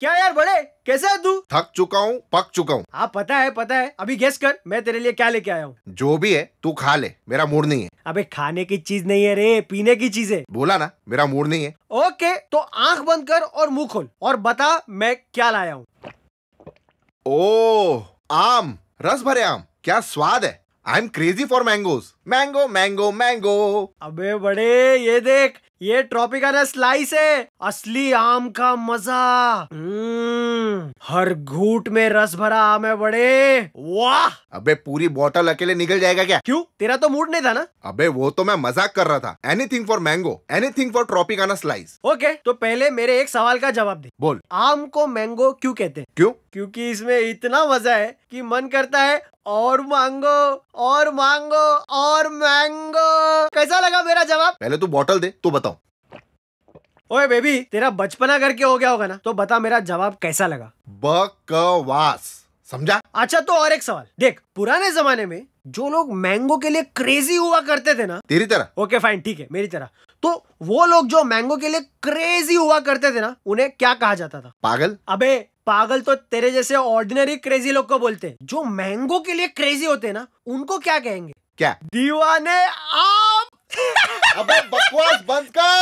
क्या यार बड़े कैसे है तू थक चुका हूँ पक चुका हूँ हाँ पता है पता है अभी गेस कर मैं तेरे लिए क्या लेके आया हूँ जो भी है तू खा ले मेरा मूड नहीं है अबे खाने की चीज नहीं है रे पीने की चीज है बोला ना मेरा मूड नहीं है ओके तो आंख बंद कर और मुंह खोल और बता मैं क्या लाया हूँ ओ आम रस भरे आम क्या स्वाद है I am crazy for mangoes mango mango mango अबे बड़े ये देख ये ट्रॉपिकल स्लाइस है असली आम का मजा mm. हर घूट में रस भरा आम है बड़े वाह अबे पूरी बोतल अकेले निकल जाएगा क्या क्यों तेरा तो मूड नहीं था ना अबे वो तो मैं मजाक कर रहा था anything for mango anything for Tropicana slice okay तो पहले मेरे एक सवाल का जवाब दे बोल आम को मैंगो क्यों कहते हैं क्यों क्योंकि इसमें इतना मजा है कि मन करता है और मांगो और मांगो और मैंगो कैसा लगा मेरा जवाब पहले तू बॉटल दे तू बताओ ओए बेबी तेरा बचपना करके हो गया होगा ना तो बता मेरा जवाब कैसा लगा बकवास समझा अच्छा तो और एक सवाल देख पुराने जमाने में जो लोग मैंगो के लिए क्रेजी हुआ करते थे ना तेरी तरह ओके फाइन ठीक है मेरी तरह तो वो लोग जो मैंगो के लिए क्रेजी हुआ करते थे ना उन्हें क्या कहा जाता था पागल अबे पागल तो तेरे जैसे ऑर्डिनरी क्रेजी लोग को बोलते हैं जो मैंगो के लिए क्रेजी होते हैं ना उनको क्या कहेंगे क्या दीवाने आप अबे बकवास बंद कर